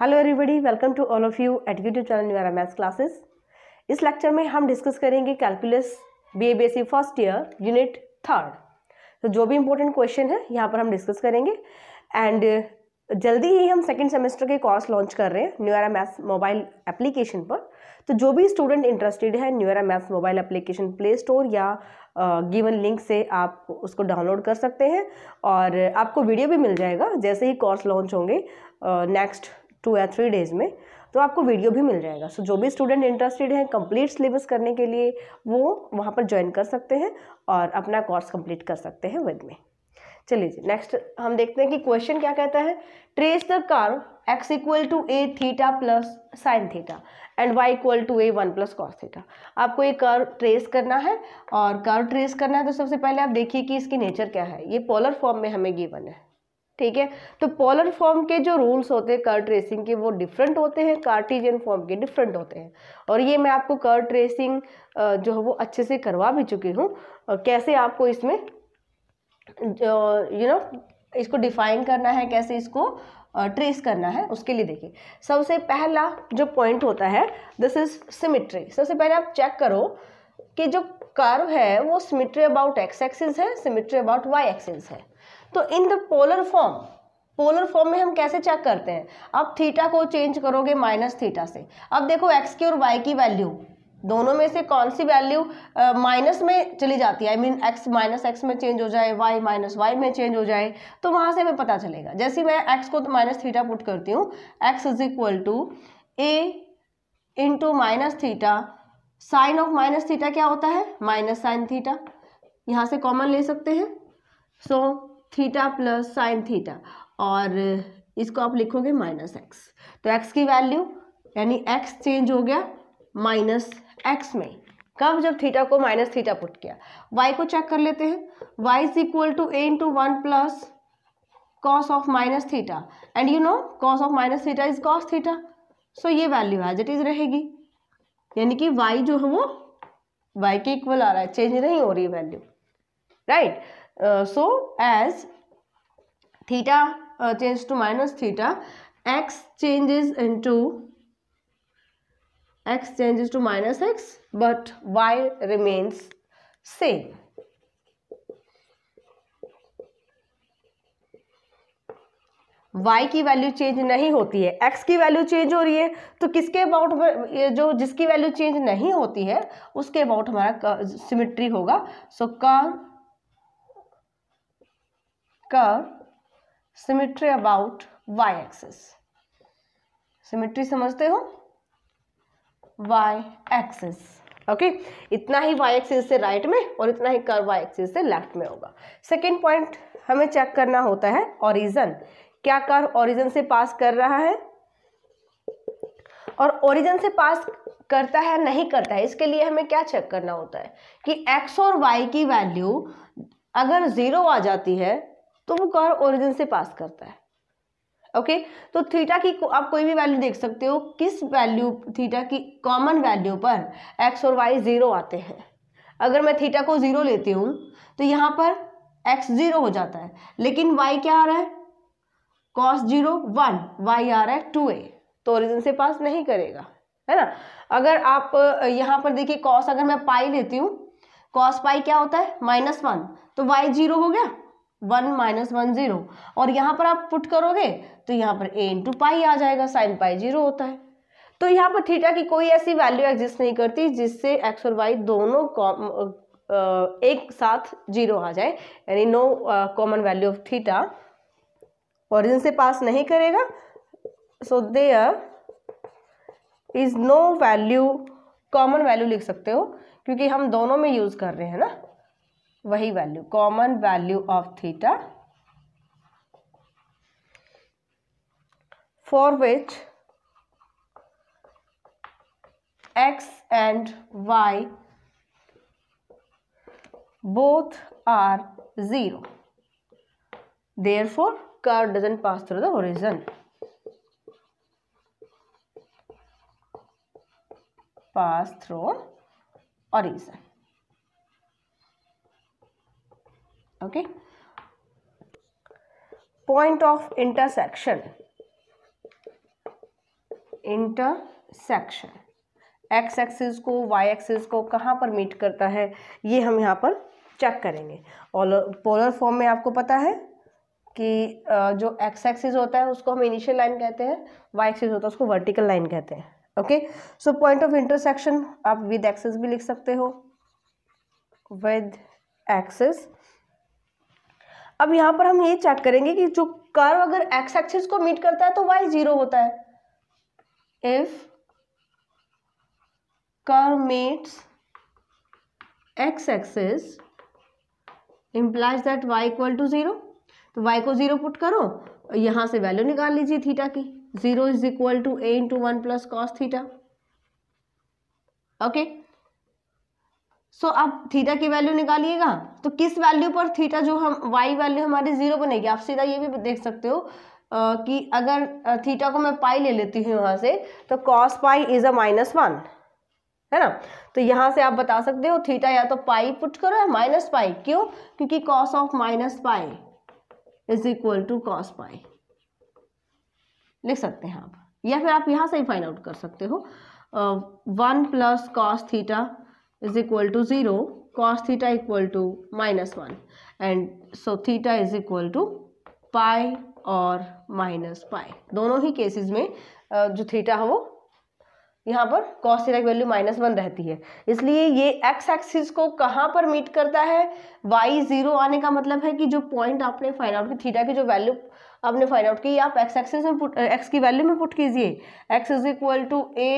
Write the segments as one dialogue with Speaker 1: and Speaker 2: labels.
Speaker 1: Hello everybody welcome to all of you at YouTube channel मेरा maths classes इस lecture में हम discuss करेंगे calculus B A B S C first year unit third तो जो भी इंपॉर्टेंट क्वेश्चन है यहाँ पर हम डिस्कस करेंगे एंड uh, जल्दी ही हम सेकेंड सेमेस्टर के कोर्स लॉन्च कर रहे हैं न्यूरा मैथ्स मोबाइल एप्लीकेशन पर तो जो भी स्टूडेंट इंटरेस्टेड है न्यूरा maths mobile application play store या गिवन uh, लिंक से आप उसको डाउनलोड कर सकते हैं और आपको वीडियो भी मिल जाएगा जैसे ही कोर्स लॉन्च होंगे नेक्स्ट uh, टू या थ्री डेज़ में तो आपको वीडियो भी मिल जाएगा सो so, जो भी स्टूडेंट इंटरेस्टेड हैं कंप्लीट सिलेबस करने के लिए वो वहाँ पर ज्वाइन कर सकते हैं और अपना कोर्स कंप्लीट कर सकते हैं विद में चलिए जी नेक्स्ट हम देखते हैं कि क्वेश्चन क्या कहता है trace the curve x equal to a theta plus sine theta and y equal to a one plus cos theta आपको ये कर्व ट्रेस करना है और कर्व ट्रेस करना है तो सबसे पहले आप देखिए कि इसकी नेचर क्या है ये पोलर फॉर्म में हमें गिवन है ठीक है तो पोलर फॉर्म के जो रूल्स होते हैं कर ट्रेसिंग के वो डिफरेंट होते हैं कार्टिजियन फॉर्म के डिफरेंट होते हैं और ये मैं आपको कर ट्रेसिंग जो है वो अच्छे से करवा भी चुकी हूँ कैसे आपको इसमें यू नो इसको डिफाइन करना है कैसे इसको ट्रेस करना है उसके लिए देखिए सबसे पहला जो पॉइंट होता है दिस इज सिमिट्री सबसे पहले आप चेक करो कि जो कर्व है वो सिमिट्री अबाउट एक्स एक्सिस है सिमिट्री अबाउट वाई एक्सिस है तो in the polar form polar form में हम कैसे चेक करते हैं अब थीटा को चेंज करोगे माइनस थीटा से अब देखो एक्स की और वाई की वैल्यू दोनों में से कौन सी वैल्यू माइनस में चली जाती है I mean x minus x में चेंज हो जाए वाई माइनस वाई में चेंज हो जाए तो वहाँ से हमें पता चलेगा जैसे मैं एक्स को तो माइनस थीटा पुट करती हूँ x is equal to a into minus theta sine of minus theta क्या होता है माइनस साइन थीटा यहाँ से कॉमन ले सकते हैं so so, theta plus sine theta और इसको आप लिखोगे माइनस एक्स तो एक्स की वैल्यू यानी एक्स चेंज हो गया माइनस एक्स में कब जब थीटा को माइनस थीटा पुट किया वाई को चेक कर लेते हैं y is equal to a into one plus cos of minus theta and you know cos of minus theta is cos theta so ये वैल्यू एज इट इज रहेगी यानी कि Y जो है वो वाई के इक्वल आ रहा है चेंज नहीं हो रही value right right? uh, so as theta uh, changes to minus theta x changes into x changes to minus x but y remains same y की वैल्यू चेंज नहीं होती है x की वैल्यू चेंज हो रही है तो किसके अबाउट जो जिसकी वैल्यू चेंज नहीं होती है उसके अबाउट हमारा सिमिट्री होगा so so, curve curve symmetry about y axis symmetry समझते हो y axis ओके okay? इतना ही y एक्सिस से राइट right में और इतना ही कर्व y एक्सिस से लेफ्ट में होगा सेकेंड पॉइंट हमें चेक करना होता है ओरिजन क्या कर ओरिजन से पास कर रहा है और ओरिजन से पास करता है नहीं करता है इसके लिए हमें क्या चेक करना होता है कि x और y की वैल्यू अगर ज़ीरो आ जाती है तो वो कर ओरिजिन से पास करता है ओके तो थीटा की आप कोई भी वैल्यू देख सकते हो किस वैल्यू थीटा की कॉमन वैल्यू पर एक्स और वाई ज़ीरो आते हैं अगर मैं थीटा को ज़ीरो लेती हूँ तो यहाँ पर एक्स ज़ीरो हो जाता है लेकिन वाई क्या आ रहा है कॉस जीरो वन वाई आ रहा है टू ए तो ओरिजिन से पास नहीं करेगा है ना अगर आप यहाँ पर देखिए कॉस अगर मैं पाई लेती हूँ कॉस पाई क्या होता है माइनस वन तो वाई जीरो हो गया वन माइनस वन जीरो और यहाँ पर आप पुट करोगे तो यहाँ पर ए इंटू पाई आ जाएगा साइन पाई जीरो होता है तो यहाँ पर थीटा की कोई ऐसी वैल्यू एग्जिस्ट नहीं करती जिससे एक्स और वाई दोनों एक साथ जीरो आ जाए यानी no common value of theta origin से पास नहीं करेगा so there is no value common value लिख सकते हो क्योंकि हम दोनों में यूज़ कर रहे हैं ना वही value common value of theta for which x and y both are zero therefore curve doesn't pass through the origin pass through origin okay point of intersection intersection x axis को y axis को कहाँ पर meet करता है ये हम यहाँ पर चेक करेंगे और पोलर फॉर्म में आपको पता है कि जो एक्स एक्सिस होता है उसको हम इनिशियल लाइन कहते हैं वाई एक्सिस होता है उसको वर्टिकल लाइन कहते हैं okay so point of intersection आप विद एक्सिस भी लिख सकते हो विद एक्सिस अब यहाँ पर हम ये चेक करेंगे कि जो कर्व अगर एक्स एक्सिस को मीट करता है तो वाई जीरो होता है if curve meets x axis implies that y equal to zero तो वाई को जीरो पुट करो यहां से वैल्यू निकाल लीजिए थीटा की zero is equal to a into one plus cos theta okay so आप थीटा की वैल्यू निकालिएगा तो किस वैल्यू पर थीटा जो हम वाई वैल्यू हमारी जीरो बनेगी आप सीधा ये भी देख सकते हो आ, कि अगर थीटा को मैं पाई ले लेती हूँ यहाँ से तो cos pi is uh minus one है ना तो यहाँ से आप बता सकते हो थीटा या तो पाई पुट करो या माइनस पाई क्यों क्योंकि cos of minus pi is equal to cos pi लिख सकते हैं आप या फिर आप यहाँ से ही फाइंड आउट कर सकते हो one plus cos theta is equal to 0 cos theta equal to minus 1 and so theta is equal to pi और माइनस पाई दोनों ही केसेस में जो थीटा है वो यहाँ पर कॉस थीटा की वैल्यू माइनस वन रहती है इसलिए ये एक्स एक्सिस को कहाँ पर मीट करता है वाई जीरो आने का मतलब है कि जो पॉइंट आपने फाइंड आउट की थीटा की जो वैल्यू आपने फाइंड आउट की आप एक्स एक्सिस में पुट एक्स की वैल्यू में पुट कीजिए x is equal to a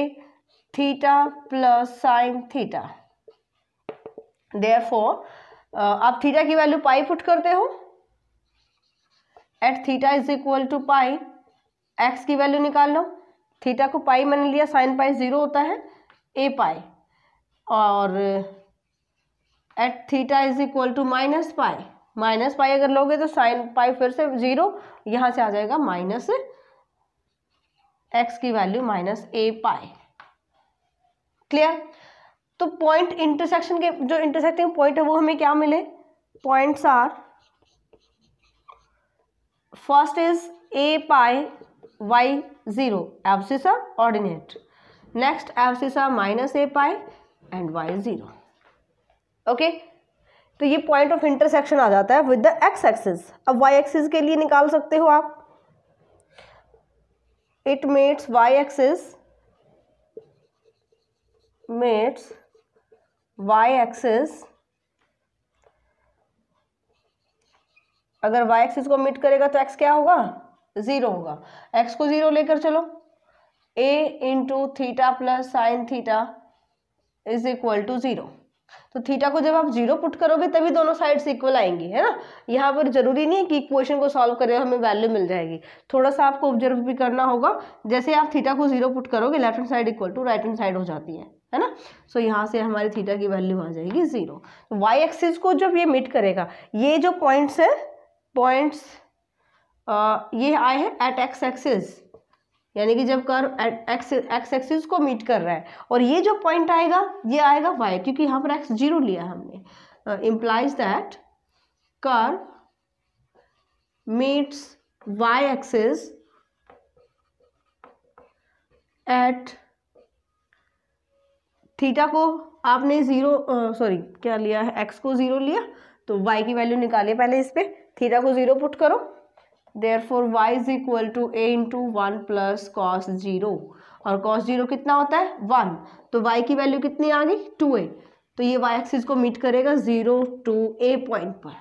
Speaker 1: theta plus sine theta for uh, आप थीटा की वैल्यू पाई पुट करते हो at theta is equal to pi x की वैल्यू निकाल लो थीटा को पाई मैंने लिया साइन पाई ज़ीरो होता है ए पाई और at theta is equal to minus pi minus pi अगर लोगे तो साइन पाई फिर से ज़ीरो यहां से आ जाएगा माइनस एक्स की value minus a pi clear तो पॉइंट इंटरसेक्शन के जो इंटरसेक्टिंग पॉइंट है वो हमें क्या मिले points are first is a pi y zero abscissa ordinate next abscissa minus a pi and y zero okay तो ये पॉइंट ऑफ इंटरसेक्शन आ जाता है विद द एक्स एक्सिस अब वाई एक्सिस के लिए निकाल सकते हो आप it meets y axis meets y axis अगर वाई एक्सिस को मिट करेगा तो एक्स क्या होगा ज़ीरो होगा एक्स को ज़ीरो लेकर चलो a into theta plus sine theta is equal to zero तो थीटा को जब आप जीरो पुट करोगे तभी दोनों साइड्स इक्वल आएंगी है ना यहाँ पर जरूरी नहीं है कि इक्वेशन को सॉल्व करें हमें वैल्यू मिल जाएगी थोड़ा सा आपको ऑब्जर्व भी करना होगा जैसे आप थीटा को जीरो पुट करोगे left hand side equal to right hand side हो जाती है है ना सो so, यहाँ से हमारी थीटा की वैल्यू आ जाएगी ज़ीरो तो वाई एक्सिस को जब ये मिट करेगा ये जो पॉइंट्स है पॉइंट्स ये आए हैं एट एक्स एक्सिस यानी कि जब कर एक्स एक्स एक्सिस को मीट कर रहा है और ये जो पॉइंट आएगा ये आएगा वाई क्योंकि यहाँ पर एक्स जीरो लिया हमने इम्प्लाइज दैट कर meets y axis at theta को आपने ज़ीरो सॉरी क्या लिया है एक्स को ज़ीरो लिया तो वाई की वैल्यू निकालिए पहले इस पर थीटा को ज़ीरो पुट करो therefore y is equal to a into one plus cos zero और कॉस ज़ीरो कितना होता है वन तो वाई की वैल्यू कितनी आ गई टू ए तो ये वाई एक्सिस को मीट करेगा ज़ीरो टू ए पॉइंट पर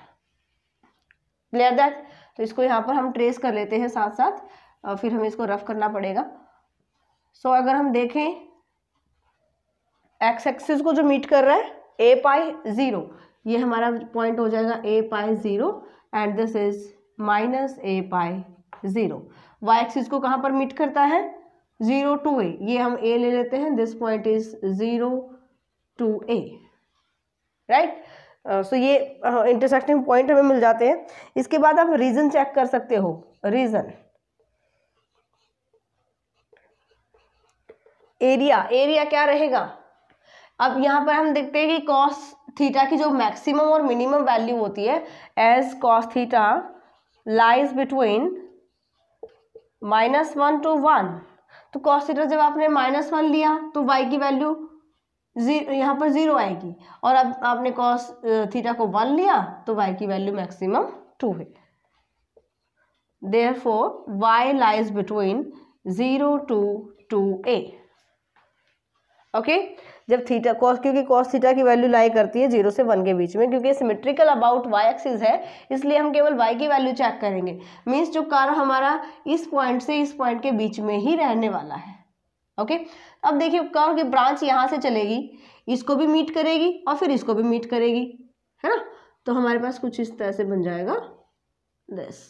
Speaker 1: क्लियर दैट तो इसको यहाँ पर हम ट्रेस कर लेते हैं साथ साथ फिर हमें इसको रफ करना पड़ेगा सो so, अगर हम देखें एक्स एक्सिस को जो मीट कर रहा है ए पाई ज़ीरो ये हमारा पॉइंट हो जाएगा a pi zero and this is minus a pi zero y axis को कहाँ पर मीट करता है ज़ीरो टू ए ये हम ए ले लेते हैं this point is zero two a right so ये इंटरसेक्टिंग uh, पॉइंट हमें मिल जाते हैं इसके बाद आप रीज़न चेक कर सकते हो रीज़न एरिया एरिया क्या रहेगा अब यहाँ पर हम देखते हैं कि कॉस थीटा की जो मैक्सिमम और मिनिमम वैल्यू होती है as cos theta lies between minus one to one तो कॉस थीटा जब आपने माइनस वन लिया तो वाई की वैल्यू जीरो यहाँ पर ज़ीरो आएगी और अब आपने कॉस थीटा को वन लिया तो वाई की वैल्यू मैक्सिमम टू है therefore y lies between zero to two a okay जब थीटा कॉस क्योंकि कॉस थीटा की वैल्यू लाई करती है जीरो से वन के बीच में क्योंकि सिमेट्रिकल अबाउट वाई एक्सिस है इसलिए हम केवल वाई की वैल्यू चेक करेंगे मीन्स जो कार हमारा इस पॉइंट से इस पॉइंट के बीच में ही रहने वाला है ओके अब देखिए कर्व की ब्रांच यहाँ से चलेगी इसको भी मीट करेगी और फिर इसको भी मीट करेगी है ना तो हमारे पास कुछ इस तरह से बन जाएगा दस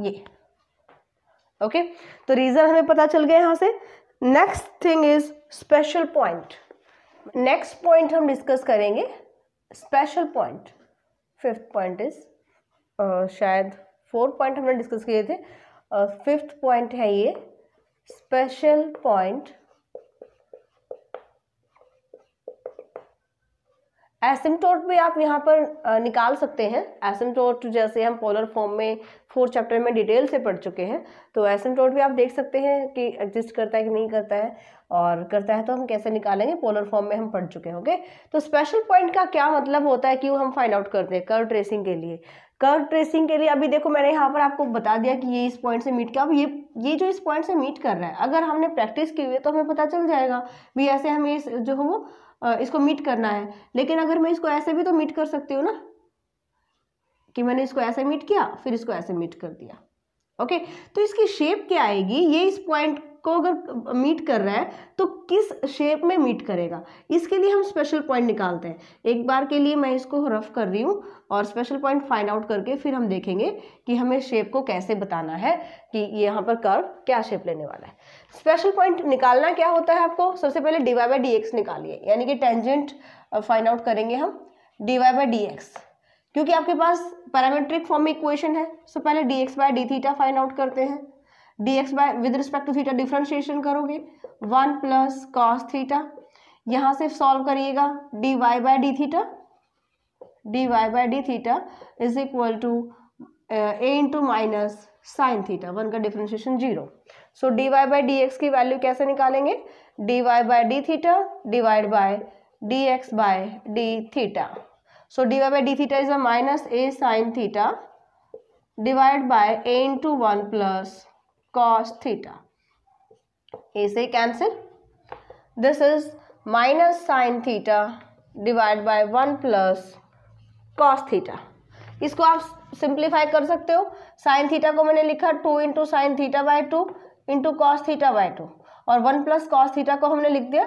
Speaker 1: ये ओके तो रीज़न हमें पता चल गया यहाँ से next thing is special point next point हम डिस्कस करेंगे special point fifth point is शायद फोर पॉइंट हमने डिस्कस किए थे फिफ्थ uh, पॉइंट है ये स्पेशल पॉइंट एसिमटोट भी आप यहाँ पर निकाल सकते हैं एसिमटोट जैसे हम पोलर फॉर्म में फोर चैप्टर में डिटेल से पढ़ चुके हैं तो एसिमटोट भी आप देख सकते हैं कि एग्जिस्ट करता है कि नहीं करता है और करता है तो हम कैसे निकालेंगे पोलर फॉर्म में हम पढ़ चुके हैं ओके तो स्पेशल पॉइंट का क्या मतलब होता है कि वो हम फाइंड आउट करते हैं कर्व ट्रेसिंग के लिए कर्व ट्रेसिंग के लिए अभी देखो मैंने यहाँ पर आपको बता दिया कि ये इस पॉइंट से मीट किया अब ये ये जो इस पॉइंट से मीट कर रहा है अगर हमने प्रैक्टिस की हुई है तो हमें पता चल जाएगा भी ऐसे हम ये जो है वो इसको मीट करना है लेकिन अगर मैं इसको ऐसे भी तो मीट कर सकती हूँ ना कि मैंने इसको ऐसे मीट किया फिर इसको ऐसे मीट कर दिया ओके तो इसकी शेप क्या आएगी ये इस पॉइंट को अगर मीट कर रहा है तो किस शेप में मीट करेगा इसके लिए हम स्पेशल पॉइंट निकालते हैं एक बार के लिए मैं इसको रफ कर रही हूँ और स्पेशल पॉइंट फाइंड आउट करके फिर हम देखेंगे कि हमें शेप को कैसे बताना है कि यहाँ पर कर्व क्या शेप लेने वाला है स्पेशल पॉइंट निकालना क्या होता है आपको सबसे पहले d y by d x निकालिए यानी कि टेंजेंट फाइंड आउट करेंगे हम d y by d x क्योंकि आपके पास पैरामेट्रिक फॉर्म में इक्वेशन है सो तो पहले d x by d theta find out करते हैं d x by respect respect to theta differentiation करोगे वन प्लस कॉस थीटा यहाँ से सॉल्व करिएगा d y by d theta d y by d theta is equal to a into minus sine theta one का differentiation zero so d y by d x की value कैसे निकालेंगे d y by d theta divide by d x by d theta so d y by d theta is uh minus a sine theta divide by a into one plus cos theta. ऐसे cancel this is minus sine theta divided by 1 plus cos theta इसको आप simplify कर सकते हो sine theta को मैंने लिखा two into sine theta by two into cos theta by two और वन प्लस कॉस थीटा को हमने लिख दिया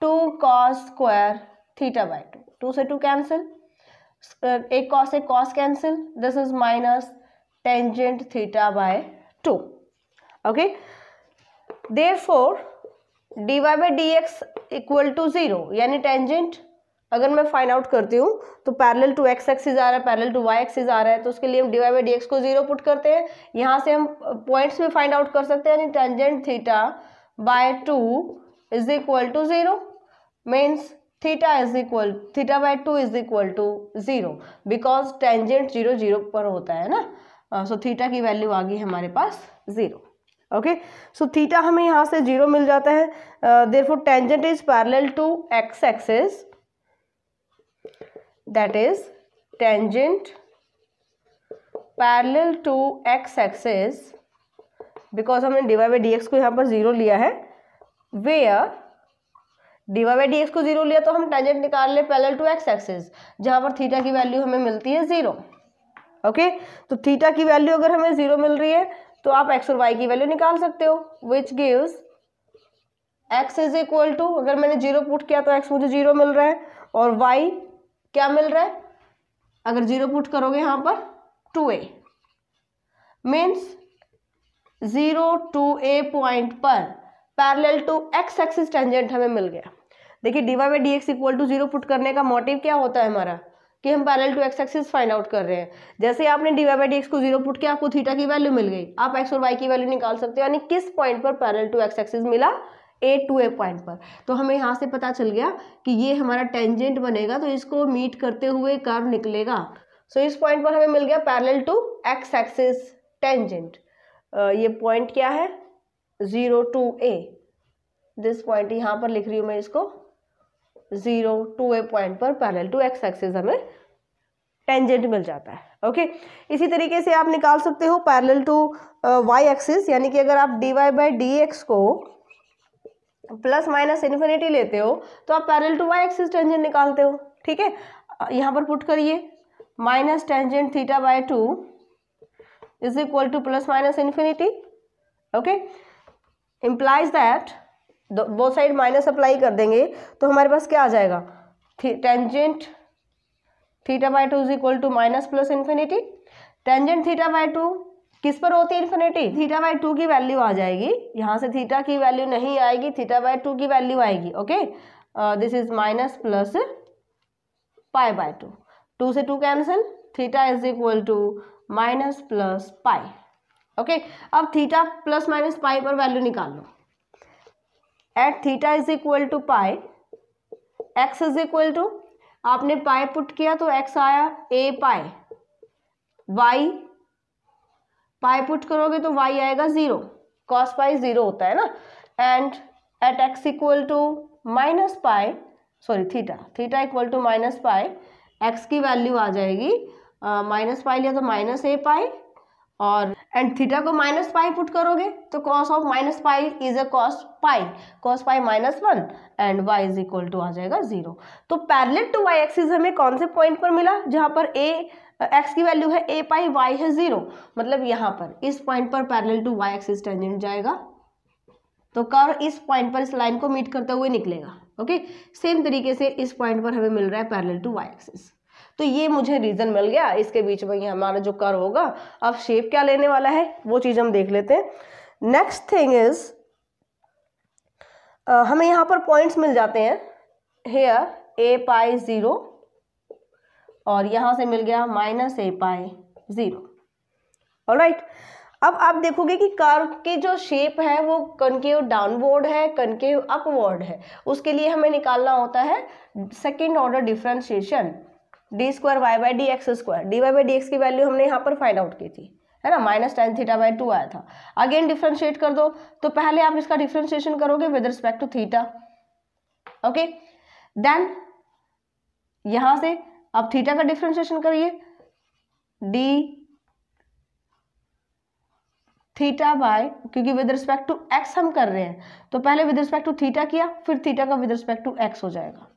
Speaker 1: two cos square theta by two two से टू कैंसिल एक कॉस एक cos cancel this is minus tangent theta by two okay therefore d y by d x equal to zero यानी tangent अगर मैं find out करती हूँ तो parallel to x axis आ रहा है पैरेलल टू वाई एक्सिस आ रहा है तो उसके लिए हम d y by d x को जीरो पुट करते हैं यहाँ से हम पॉइंट्स भी फाइंड आउट कर सकते हैं यानी tangent theta by two is equal to zero means theta is equal theta by two is equal to zero because tangent zero zero पर होता है ना सो uh, थीटा so की वैल्यू आ गई हमारे पास जीरो ओके सो थीटा हमें यहाँ से जीरो मिल जाता है therefore tangent is parallel to x axes that is tangent parallel to x axes because हमने D y by d x को यहाँ पर जीरो लिया है where d y by d x को जीरो लिया तो हम टेंजेंट निकाल लें पैरल टू एक्स एक्सेस जहाँ पर थीटा की वैल्यू हमें मिलती है जीरो ओके okay? तो थीटा की वैल्यू अगर हमें जीरो मिल रही है तो आप एक्स और वाई की वैल्यू निकाल सकते हो which gives x is equal to अगर मैंने जीरो पुट किया तो एक्स मुझे जीरो मिल रहा है और वाई क्या मिल रहा है अगर जीरो पुट करोगे यहां पर two a means zero two a point पर parallel to x axis tangent हमें मिल गया देखिए d y y by d x equal to zero put करने का मोटिव क्या होता है हमारा कि हम parallel to x axis find out कर रहे हैं जैसे आपने d y by d x को जीरो पुट किया आपको थीटा की वैल्यू मिल गई आप एक्स और वाई की वैल्यू निकाल सकते हो यानी किस पॉइंट पर पैरल टू एक्स एक्सिस मिला ए टू ए पॉइंट पर तो हमें यहाँ से पता चल गया कि ये हमारा टेंजेंट बनेगा तो इसको मीट करते हुए कर्व निकलेगा सो so, इस पॉइंट पर हमें मिल गया parallel to x axis tangent ये पॉइंट क्या है zero two a this point यहाँ पर लिख रही हूँ मैं इसको जीरो टू ए पॉइंट पर पैरेलल टू एक्स एक्सिस हमें टेंजेंट मिल जाता है ओके इसी तरीके से आप निकाल सकते हो पैरेलल टू वाई एक्सिस यानी कि अगर आप d y by d x को प्लस माइनस इन्फिनिटी लेते हो तो आप parallel to y axis tangent निकालते हो ठीक है यहाँ पर पुट करिए minus tangent theta by two is equal to plus minus infinity okay implies that both side minus apply कर देंगे तो हमारे पास क्या आ जाएगा tangent theta by two is equal to minus plus infinity tangent theta by to किस पर होती है इन्फिनिटी थीटा बाई टू की वैल्यू आ जाएगी यहाँ से थीटा की वैल्यू नहीं आएगी थीटा बाई टू की वैल्यू आएगी okay this is minus plus pi by two two से two cancel theta is equal to minus plus pi okay अब थीटा प्लस माइनस पाई पर वैल्यू निकाल लो at theta is equal to pi x is equal to आपने pi put किया तो x आया ए पाए वाई पाए पुट करोगे तो वाई आएगा ज़ीरो कॉस पाई ज़ीरो होता है ना and at x equal to minus pi sorry theta theta equal to minus pi x की वैल्यू आ जाएगी माइनस uh, पाई लिया तो माइनस ए पाई और एंड थीटा को माइनस पाई पुट करोगे तो cos of minus pi is uh cos pi cos pi minus one and y is equal to आ जाएगा जीरो तो पैरल टू वाई एक्सिस हमें कौन से पॉइंट पर मिला जहां पर ए एक्स की वैल्यू है ए पाई वाई है जीरो मतलब यहाँ पर इस पॉइंट पर parallel to y axis tangent जाएगा तो कर इस पॉइंट पर इस लाइन को मीट करते हुए निकलेगा ओके सेम तरीके से इस पॉइंट पर हमें मिल रहा है पैरल टू वाई एक्सिस तो ये मुझे रीज़न मिल गया इसके बीच में ये हमारा जो कर होगा अब शेप क्या लेने वाला है वो चीज़ हम देख लेते हैं नेक्स्ट थिंग इज़ हमें यहाँ पर पॉइंट्स मिल जाते हैं हेयर ए पाई ज़ीरो और यहां से मिल गया माइनस ए पाई ज़ीरो और राइट अब आप देखोगे कि कर्व की जो शेप है वो कनकेव डाउनवर्ड है कनकेव अपवर्ड है उसके लिए हमें निकालना होता है second order differentiation d square y by d x square d y by d x की वैल्यू हमने यहाँ पर फाइंड आउट की थी है ना minus tan theta by two आया था अगेन डिफ्रेंशिएट कर दो तो पहले आप इसका डिफ्रेंशिएशन करोगे with respect to theta okay then यहां से आप थीटा का डिफ्रेंशिएशन करिए डी थीटा बाय क्योंकि विद रिस्पेक्ट टू एक्स हम कर रहे हैं तो पहले विद रिस्पेक्ट टू थीटा किया फिर थीटा का विद रिस्पेक्ट टू एक्स हो जाएगा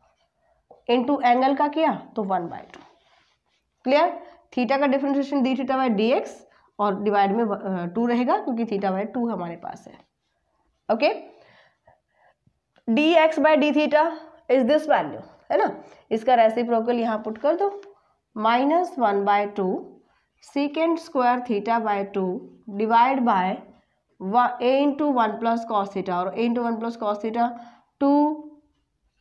Speaker 1: टू एंगल का किया तो one by two clear theta का differentiation d theta by d x और डिवाइड में टू uh, रहेगा क्योंकि थीटा बाई टू हमारे पास है okay d x by d theta is this value है ना इसका रेसिप्रोकल यहाँ पुट कर दो minus one by two secant square theta by two divide by a into one plus cos theta और a into one plus cos theta two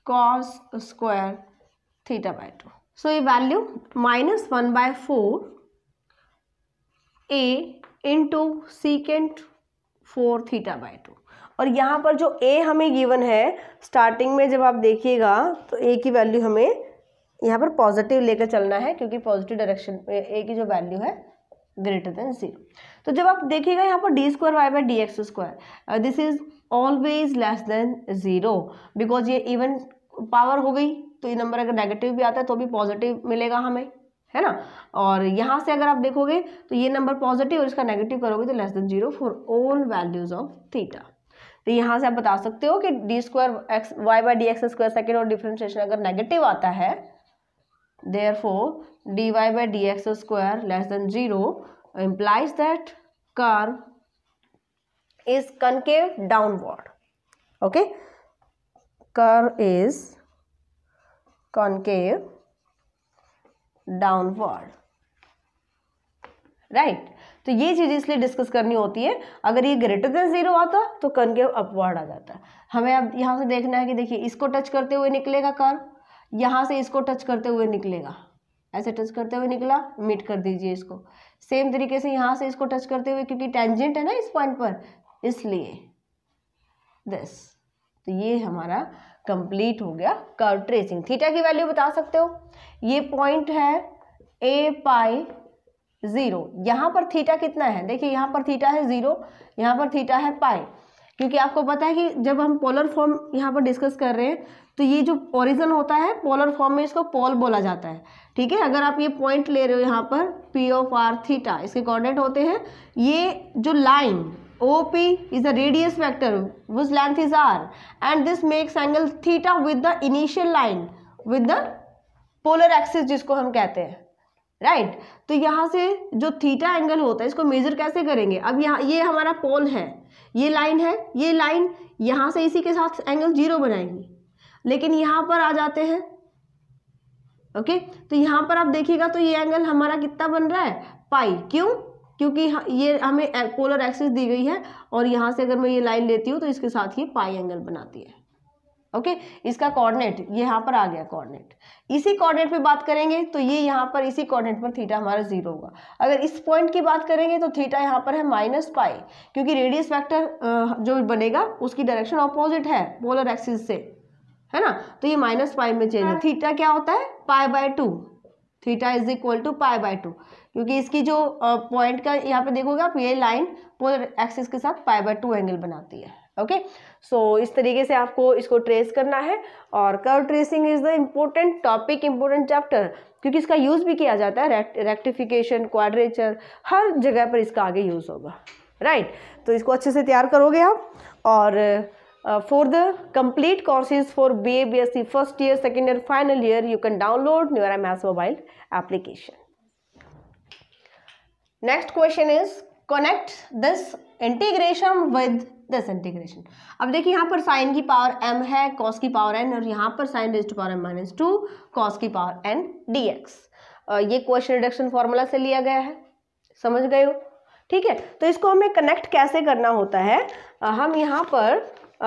Speaker 1: cos square theta by two so ये value minus one by four a into secant four theta by two और यहाँ पर जो ए हमें given है starting में जब आप देखिएगा तो ए की वैल्यू हमें यहाँ पर पॉजिटिव लेकर चलना है क्योंकि पॉजिटिव डायरेक्शन में ए की जो वैल्यू है ग्रेटर देन जीरो तो जब आप देखिएगा यहाँ पर d square y by d x square this is always less than zero because ये इवन पावर हो गई तो ये नंबर अगर नेगेटिव भी आता है तो भी पॉजिटिव मिलेगा हमें है ना और यहाँ से अगर आप देखोगे तो ये नंबर पॉजिटिव और इसका नेगेटिव करोगे तो less than zero for all values of theta तो यहाँ से आप बता सकते हो कि d square x y by d x square second और डिफ्रेंशिएशन अगर नेगेटिव आता है therefore d y by d x square less than zero implies that curve is concave downward okay curve is concave downward right तो ये चीज़ इसलिए discuss करनी होती है अगर ये ग्रेटर देन जीरो आता तो कनकेव अपवर्ड आ जाता हमें अब यहां से देखना है कि देखिए इसको टच करते हुए निकलेगा कर यहां से इसको टच करते हुए निकलेगा ऐसे टच करते हुए निकला मीट कर दीजिए इसको सेम तरीके से यहां से इसको टच करते हुए क्योंकि टेंजेंट है ना इस पॉइंट पर इसलिए दिस तो ये हमारा कंप्लीट हो गया कर्व ट्रेसिंग थीटा की वैल्यू बता सकते हो ये पॉइंट है ए पाई ज़ीरो यहाँ पर थीटा कितना है देखिए यहाँ पर थीटा है ज़ीरो यहाँ पर थीटा है पाई क्योंकि आपको पता है कि जब हम पोलर फॉर्म यहाँ पर डिस्कस कर रहे हैं तो ये जो ओरिजन होता है पोलर फॉर्म में इसको पोल बोला जाता है ठीक है अगर आप ये पॉइंट ले रहे हो यहाँ पर पी ऑफ आर थीटा इसके कॉर्डिनेट होते हैं ये जो line OP is the radius vector whose length is r and this makes angle theta with the initial line with the polar axis जिसको हम कहते हैं राइट right? तो यहाँ से जो थीटा एंगल होता है इसको मेजर कैसे करेंगे अब यहाँ ये हमारा पोल है ये लाइन है ये लाइन यहाँ से इसी के साथ एंगल जीरो बनाएगी लेकिन यहाँ पर आ जाते हैं ओके तो यहाँ पर आप देखिएगा तो ये एंगल हमारा कितना बन रहा है पाई क्यों क्योंकि ये हमें पोलर एक्सिस दी गई है और यहाँ से अगर मैं ये लाइन लेती हूँ तो इसके साथ ये पाई एंगल बनाती है ओके okay? इसका कोऑर्डिनेट ये यहाँ पर आ गया कोऑर्डिनेट इसी कोऑर्डिनेट पे बात करेंगे तो ये यहाँ पर इसी कोऑर्डिनेट पर थीटा हमारा जीरो होगा अगर इस पॉइंट की बात करेंगे तो थीटा यहाँ पर है माइनस पाई क्योंकि रेडियस वेक्टर जो बनेगा उसकी डायरेक्शन ऑपोजिट है पोलर एक्सिस से है ना तो ये माइनस पाई में चेंज है थीटा हाँ। क्या होता है pi by two theta is equal to pi by two क्योंकि इसकी जो पॉइंट का यहाँ पे देखोगे आप ये लाइन पोलर एक्सिस के साथ फाइव बाई टू एंगल बनाती है ओके सो so, इस तरीके से आपको इसको ट्रेस करना है और curve tracing is the important topic important chapter क्योंकि इसका यूज़ भी किया जाता है रेक्ट, रेक्टिफिकेशन क्वाड्रेचर हर जगह पर इसका आगे यूज़ होगा राइट right? तो इसको अच्छे से तैयार करोगे आप और the courses for B A B S C first year second year final year you can download Neura maths mobile application next question is connect this integration with this integration अब देखिए यहाँ पर साइन की power m है cos की power n और यहाँ पर sine raise to power m minus two cos की पावर n dx ये क्वेश्चन रिडक्शन फॉर्मूला से लिया गया है समझ गए हो ठीक है तो इसको हमें कनेक्ट कैसे करना होता है हम यहाँ पर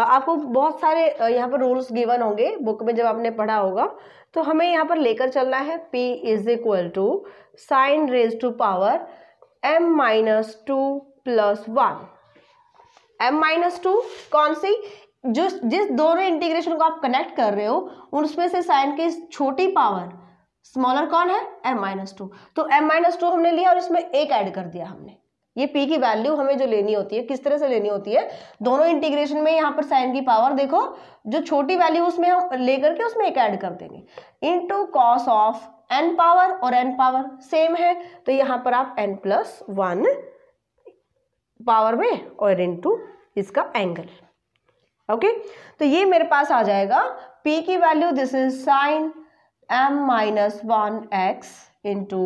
Speaker 1: आपको बहुत सारे यहाँ पर रूल्स गिवन होंगे बुक में जब आपने पढ़ा होगा तो हमें यहाँ पर लेकर चलना है p is equal to sine raise to power m minus two plus one m minus two कौन सी जो जिस दोनों इंटीग्रेशन को आप कनेक्ट कर रहे हो उसमें से साइन की छोटी पावर स्मॉलर कौन है एम माइनस टू तो एम माइनस टू हमने लिया और इसमें एक ऐड कर दिया हमने ये पी की वैल्यू हमें जो लेनी होती है किस तरह से लेनी होती है दोनों इंटीग्रेशन में यहाँ पर साइन की पावर देखो जो छोटी वैल्यू उसमें हम ले करके उसमें एक ऐड कर देंगे into cos of n power और एन पावर सेम है तो यहाँ पर आप एन प्लस वन पावर में और इनटू इसका एंगल ओके तो ये मेरे पास आ जाएगा p की value this is sine m minus one x into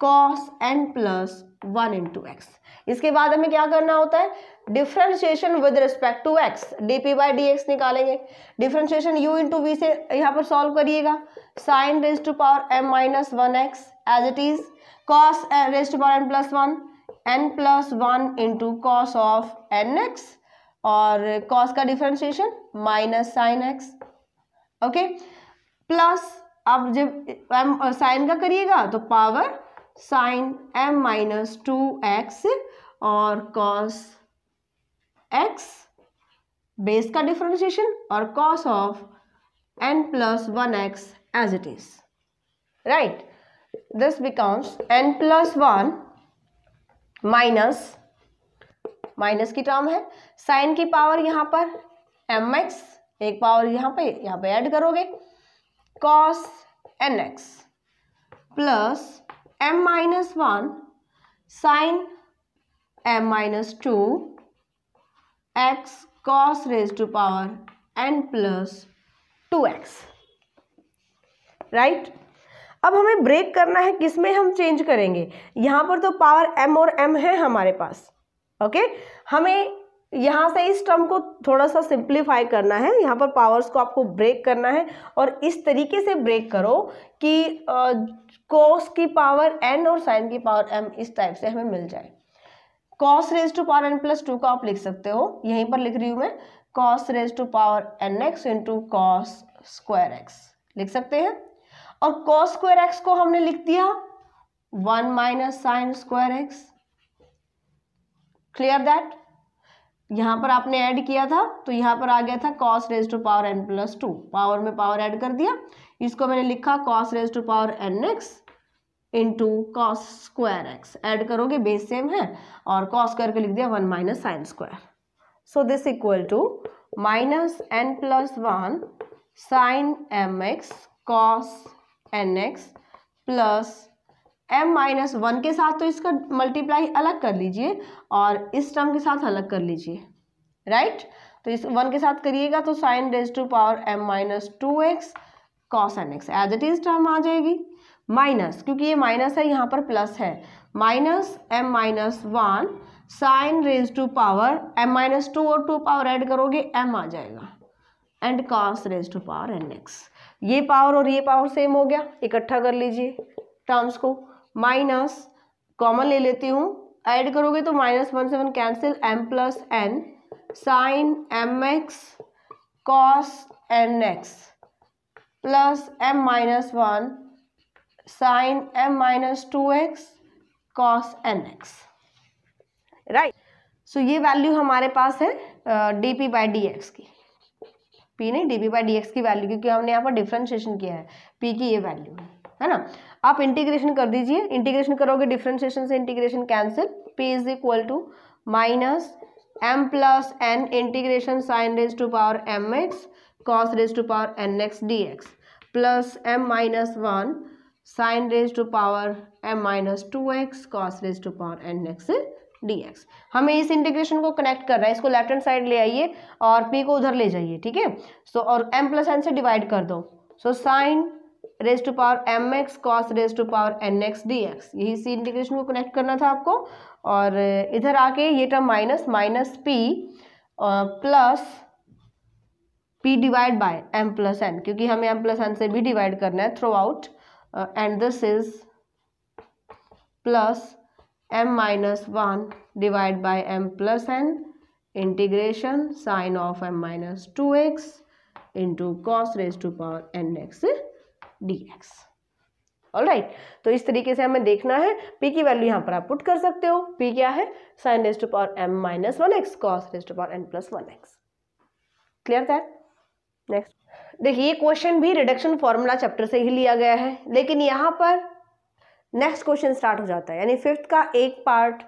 Speaker 1: cos n plus one into x इसके बाद हमें क्या करना होता है differentiation with respect to x d p by d x निकालेंगे डिफ्रेंशिएशन u इंटू वी से यहाँ पर सॉल्व करिएगा sine raise to power m minus one x as it is cos raise to power n plus one n plus one into cos of N x और cos का differentiation minus sine x okay plus अब जब m sine का करिएगा तो power sine m minus two x और cos x base का differentiation और cos of n plus one x as it is right this becomes n plus 1 minus minus की term है साइन की पावर यहाँ पर एम एक्स एक power यहाँ पे यहाँ पे ऐड करोगे cos n x plus m minus one sine m minus two x cos raise to power n plus two x right अब हमें ब्रेक करना है किस में हम चेंज करेंगे यहाँ पर तो पावर एम और एम है हमारे पास ओके हमें यहाँ से इस टर्म को थोड़ा सा सिंप्लीफाई करना है यहाँ पर पावर्स को आपको ब्रेक करना है और इस तरीके से ब्रेक करो कि कॉस की पावर एन और साइन की पावर एम इस टाइप से हमें मिल जाए cos raise to power n plus two का आप लिख सकते हो यहीं पर लिख रही हूँ मैं cos raise to power n x into cos square x लिख सकते हैं और कॉस स्क्वायर एक्स को हमने लिख दिया one minus sine square x clear that यहां पर आपने ऐड किया था तो यहां पर आ गया था cos raise to power n plus two power में पावर ऐड कर दिया इसको मैंने लिखा cos raise to power n x into cos square x add करोगे बेस सेम है और कॉस स्क्वायर को लिख दिया one minus sine square so this equal to minus n plus one sine m x cos n x plus m minus one के साथ तो इसका मल्टीप्लाई अलग कर लीजिए और इस टर्म के साथ अलग कर लीजिए राइट right? तो इस वन के साथ करिएगा तो sine raise to power m minus two x cos n x as it is term आ जाएगी माइनस क्योंकि ये माइनस है यहाँ पर प्लस है minus m minus one sine raise to power m minus two और टू पावर ऐड करोगे एम आ जाएगा and cos raise to power n x ये पावर और ये पावर सेम हो गया इकट्ठा कर लीजिए टर्म्स को माइनस कॉमन ले लेती हूँ ऐड करोगे तो minus one seven cancel m plus n sine m x cos n x plus m minus one sine m minus two x cos n x right so ये value हमारे पास है d p by d x की p नहीं d p by d x की value क्योंकि हमने यहाँ पर डिफ्रेंशिएशन किया है पी की ये वैल्यू है है ना आप इंटीग्रेशन कर दीजिए इंटीग्रेशन करोगे डिफ्रेंशिएशन से integration cancel p is equal to minus m plus n integration sine raise to power m x cos raise to power n x d x plus m minus one sine raise to power m minus two x cos raise to power n x dx हमें इस integration को connect करना है इसको left hand side ले आइए और p को उधर ले जाइए ठीक है सो और m प्लस एन से डिवाइड कर दो so sine raise to power m x cos raise to power n x d x यही इसी इंटीग्रेशन को कनेक्ट करना था आपको और इधर आके ये term minus minus p plus p divide by m plus n क्योंकि हमें एम प्लस एन से भी डिवाइड करना है throughout and this is plus m minus one divide by m plus n integration sine of m minus two x into cos raise to power n x d x all right तो इस तरीके से हमें देखना है P की value यहाँ पर आप पुट कर सकते हो पी क्या है sine raise to power m minus one x cos raise to power n plus one x clear that next देखिए ये क्वेश्चन भी रिडक्शन फॉर्मूला चैप्टर से ही लिया गया है लेकिन यहाँ पर नेक्स्ट क्वेश्चन स्टार्ट हो जाता है यानी फिफ्थ का एक पार्ट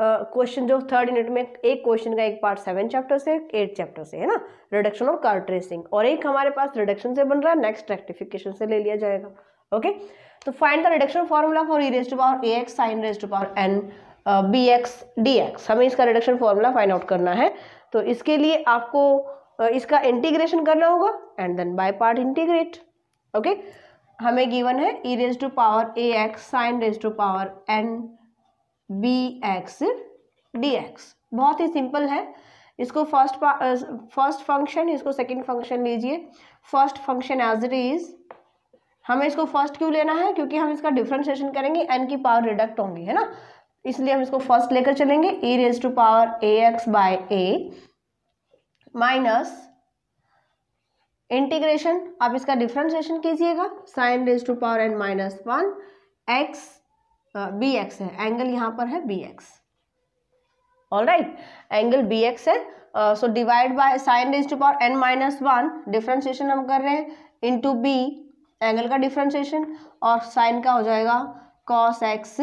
Speaker 1: क्वेश्चन uh, जो थर्ड यूनिट में एक क्वेश्चन का एक पार्ट सेवन चैप्टर से एट चैप्टर से है ना रिडक्शन ऑफ कार ट्रेसिंग और एक हमारे पास रिडक्शन से बन रहा है नेक्स्ट रेक्टिफिकेशन से ले लिया जाएगा ओके तो find the reduction formula for e raise to power a x sine raise to power N B x d x हमें इसका रिडक्शन फॉर्मूला फाइंड आउट करना है तो इसके लिए आपको uh, इसका इंटीग्रेशन करना होगा and then by part integrate okay हमें गिवन है e raise to power a x sine raise to power N B x d x बहुत ही सिंपल है इसको फर्स्ट फर्स्ट फंक्शन इसको सेकंड फंक्शन लीजिए first function as it is हमें इसको फर्स्ट क्यों लेना है क्योंकि हम इसका डिफ्रेंशिएशन करेंगे एन की पावर रिडक्ट होंगी है ना इसलिए हम इसको फर्स्ट लेकर चलेंगे e raise to power a x by a minus integration आप इसका डिफ्रेंशिएशन कीजिएगा sine raise to power n minus one x b x है एंगल यहाँ पर है b x all right angle b x है so divide by sine raise to power n minus one differentiation हम कर रहे हैं इंटू बी एंगल का डिफ्रेंशिएशन और साइन का हो जाएगा कॉस एक्स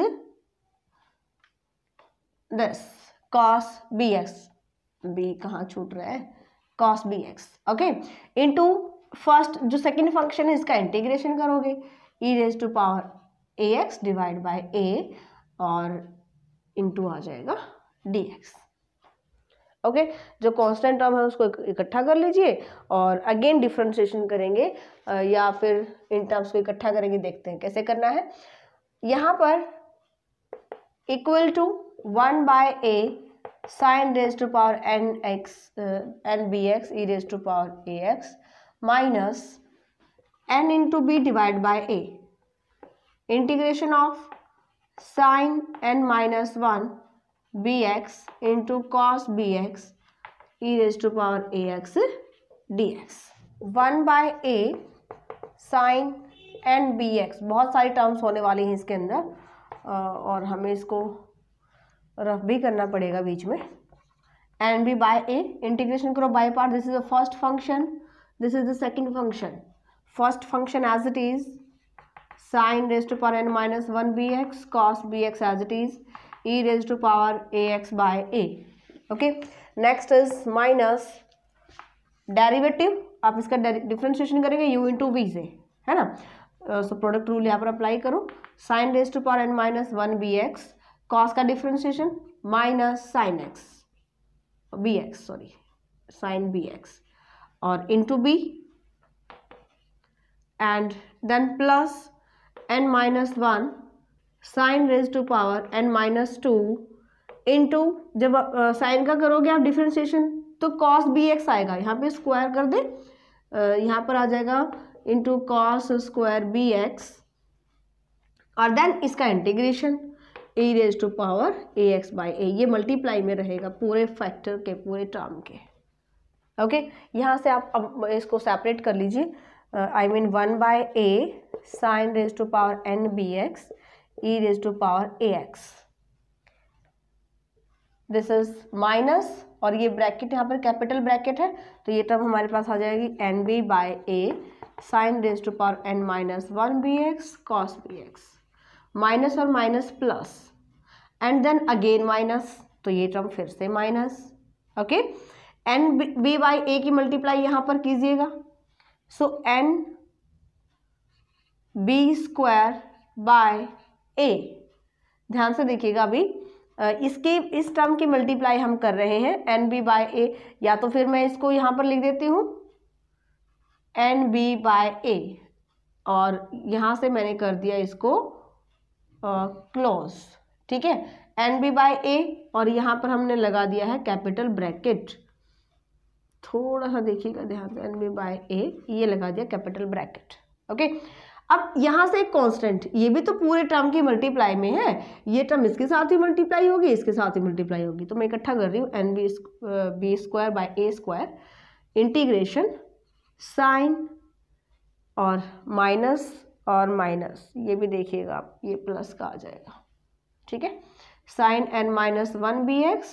Speaker 1: दस कॉस बी एक्स बी कहाँ छूट रहा है cos b x okay into first जो सेकेंड फंक्शन है इसका इंटीग्रेशन करोगे e raise to power a x divide by a और टू आ जाएगा डी एक्स ओके जो कांस्टेंट टर्म है उसको इकट्ठा कर लीजिए और अगेन डिफ्रेंशिएशन करेंगे या फिर इन टर्म्स को इकट्ठा करेंगे देखते हैं कैसे करना है यहाँ पर equal to one by a sine raise to power n x n B x e raise to power a x minus n into b divide by a integration of sine n minus one b x into cos b x e raise to power a x d x one by a sine n B x बहुत सारी terms होने वाली हैं इसके अंदर uh, और हमें इसको रफ भी करना पड़ेगा बीच में and b by a integration करो by part this is the first function this is the second function first function as it is sine raise to power n minus one b x cos b x as it is e raise to power a x by a okay next is minus derivative आप इसका differentiation करेंगे you into v से है ना so product rule यहाँ पर apply करो sine raise to power n minus one b x cos का differentiation minus sine x b x sorry sine b x और into b and then plus n minus one sine raise to power n minus two into जब sine uh, का करोगे आप differentiation तो cos b x आएगा यहाँ पे square कर दे uh, यहाँ पर आ जाएगा into cos square b x और देन इसका integration a raise to power a x by a ये मल्टीप्लाई में रहेगा पूरे फैक्टर के पूरे टर्म के ओके यहाँ से आप अब इसको सेपरेट कर लीजिए I mean one by a sine raise to power N B x e raise to power a x this is minus और ये ब्रैकेट यहाँ पर कैपिटल ब्रैकेट है तो ये टर्म हमारे पास आ जाएगी n b by a sine raise to power n minus one b x cos b x minus और minus plus and then again minus तो ये टर्म फिर से minus okay n b by a की मल्टीप्लाई यहाँ पर कीजिएगा so n b square by a ध्यान से देखिएगा अभी इसके इस टर्म की मल्टीप्लाई हम कर रहे हैं एन बी बाय ए या तो फिर मैं इसको यहाँ पर लिख देती हूँ एन बी बाय ए और यहाँ से मैंने कर दिया इसको क्लोज uh, ठीक है एन बी बाई ए और यहाँ पर हमने लगा दिया है कैपिटल ब्रैकेट थोड़ा सा देखिएगा ध्यान से एन बी बाई ए ये लगा दिया कैपिटल ब्रैकेट ओके अब यहां से एक कांस्टेंट ये भी तो पूरे टर्म की मल्टीप्लाई में है ये टर्म इसके साथ ही मल्टीप्लाई होगी इसके साथ ही मल्टीप्लाई होगी तो मैं इकट्ठा कर रही हूँ n b b square by a square integration sine और माइनस और माइनस ये भी देखिएगा आप ये प्लस का आ जाएगा ठीक है sine n minus one b x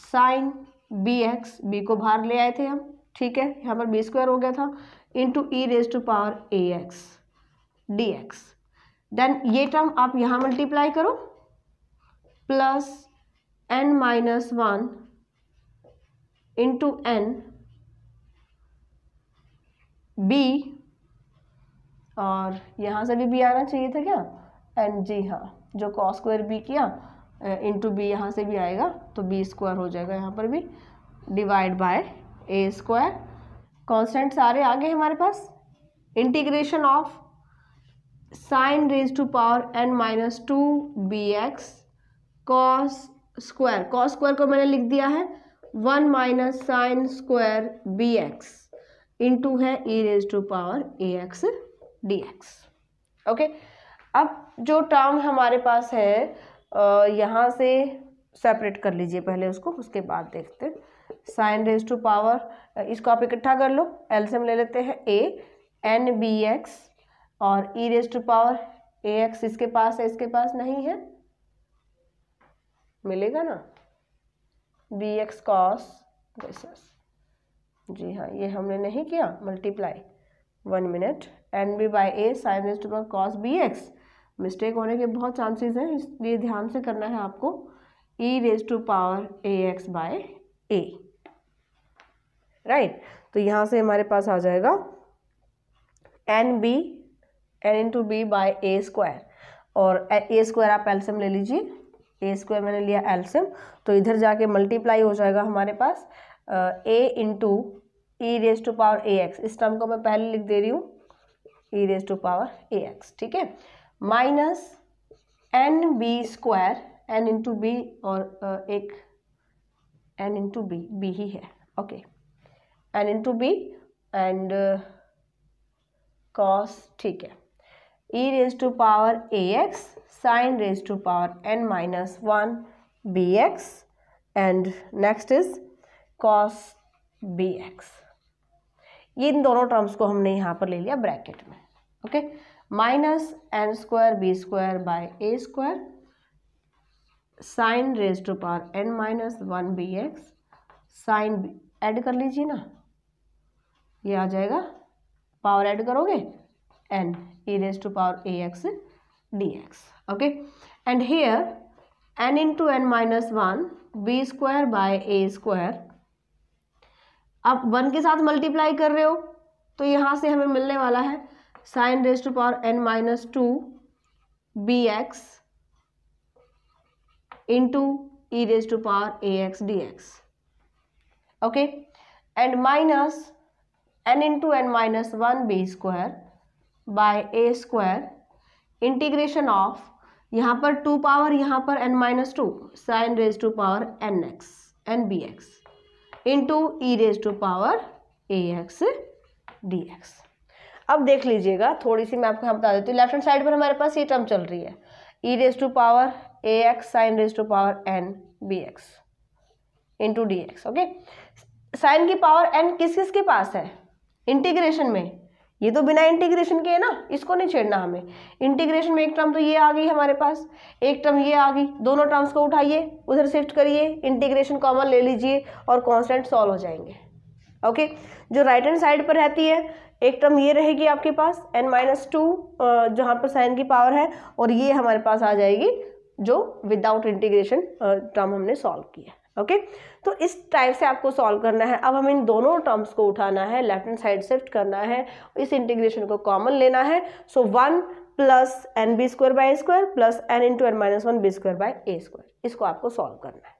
Speaker 1: sine b x b को बाहर ले आए थे हम ठीक है यहाँ पर बी स्क्वायर हो गया था into e raise to power a x d x then ये टर्म आप यहाँ मल्टीप्लाई करो plus n minus one into n b और यहाँ से भी बी आना चाहिए था क्या एन जी हाँ जो कॉस स्क्वायर बी किया इंटू बी यहाँ से भी आएगा तो बी स्क्वायर हो जाएगा यहाँ पर भी divide by a square constant सारे आ गए हमारे पास integration of sine raise to power n minus two b x cos square cos square को मैंने लिख दिया है one minus sine square b x into है e raise to power a x d x okay अब जो term हमारे पास है यहाँ से सेपरेट कर लीजिए पहले उसको उसके बाद देखते साइन रेज टू पावर इसको आप इकट्ठा कर लो एल्सियम ले लेते हैं ए एन बी एक्स और e raise to power a x इसके पास है इसके पास नहीं है मिलेगा ना बी एक्स कॉस बेसिस जी हाँ ये हमने नहीं किया multiply one minute n b by a sine raise to power cos b x mistake होने के बहुत चांसेस हैं इसलिए ध्यान से करना है आपको e raise to power a x by a right तो यहाँ से हमारे पास आ जाएगा n b n into b by a square और ए स्क्वायर आप एल्सियम ले लीजिए ए स्क्वायर मैंने लिया एल्सियम तो इधर जाके मल्टीप्लाई हो जाएगा हमारे पास a into e raise to power a x इस टर्म को मैं पहले लिख दे रही हूँ e raise to power a x ठीक है minus n b square n into b और एक एन इंटू बी बी ही है okay n into b and cos ठीक है e raise to power a x sine raise to power n minus one b x and next is cos b x इन दोनों terms को हमने यहाँ पर ले लिया ब्रैकेट में okay okay? Minus n square b square by a square sine raise to power n minus one b x sine add कर लीजिए ना ये आ जाएगा पावर ऐड करोगे n e raise to power a x d x okay and here n into n minus one b square by a square आप one के साथ मल्टीप्लाई कर रहे हो तो यहाँ से हमें मिलने वाला है sine raise to power n minus two b x into e raise to power a x d x okay and minus n into n minus one b square by a square integration of यहाँ पर to power यहाँ पर n minus two sine raise to power n x n B x into e raise to power a x d x अब देख लीजिएगा थोड़ी सी मैं आपको यहाँ बता देती हूँ लेफ्ट हैंड साइड पर हमारे पास ये टर्म चल रही है e raise to power a x sine raise to power N B x into d x okay sine की पावर एन किस किस के पास है इंटीग्रेशन में ये तो बिना इंटीग्रेशन के है ना इसको नहीं छेड़ना हमें इंटीग्रेशन में एक टर्म तो ये आ गई हमारे पास एक टर्म ये आ गई दोनों टर्म्स को उठाइए उधर शिफ्ट करिए इंटीग्रेशन कॉमन ले लीजिए और कॉन्स्टेंट सॉल्व हो जाएंगे ओके जो राइट हैंड साइड पर रहती है एक टर्म ये रहेगी आपके पास एन माइनस टू जहाँ पर साइन की पावर है और ये हमारे पास आ जाएगी जो विदाउट इंटीग्रेशन टर्म हमने सॉल्व किया है ओके तो इस टाइप से आपको सॉल्व करना है अब हम इन दोनों टर्म्स को उठाना है लेफ्ट हैंड साइड शिफ्ट करना है इस इंटीग्रेशन को कॉमन लेना है so one plus n b square by square plus n into n minus one b square by a square इसको आपको सॉल्व करना है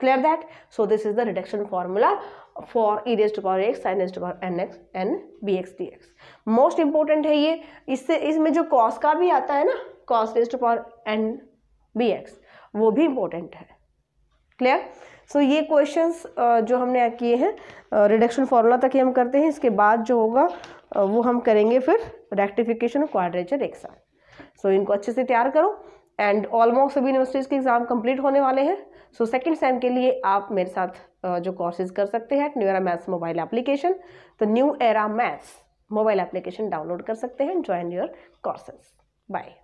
Speaker 1: clear that so this is the reduction formula for e raise to power x sine raise to power n x n B x d x most important है ये इससे इसमें जो cos का भी आता है ना cos raise to power N B X वो भी इम्पोर्टेंट है क्लियर सो so, ये क्वेश्चंस जो हमने किए हैं रिडक्शन फार्मूला तक ही हम करते हैं इसके बाद जो होगा वो हम करेंगे फिर रेक्टिफिकेशन क्वाड्रेचर एक साथ सो so, इनको अच्छे से तैयार करो एंड ऑलमोस्ट सभी यूनिवर्सिटीज़ के एग्ज़ाम कंप्लीट होने वाले हैं सो सेकेंड सेम के लिए आप मेरे साथ जो कोर्सेज कर सकते हैं new era maths mobile application तो new era maths mobile application download कर सकते हैं ज्वाइन योर कोर्सेज बाय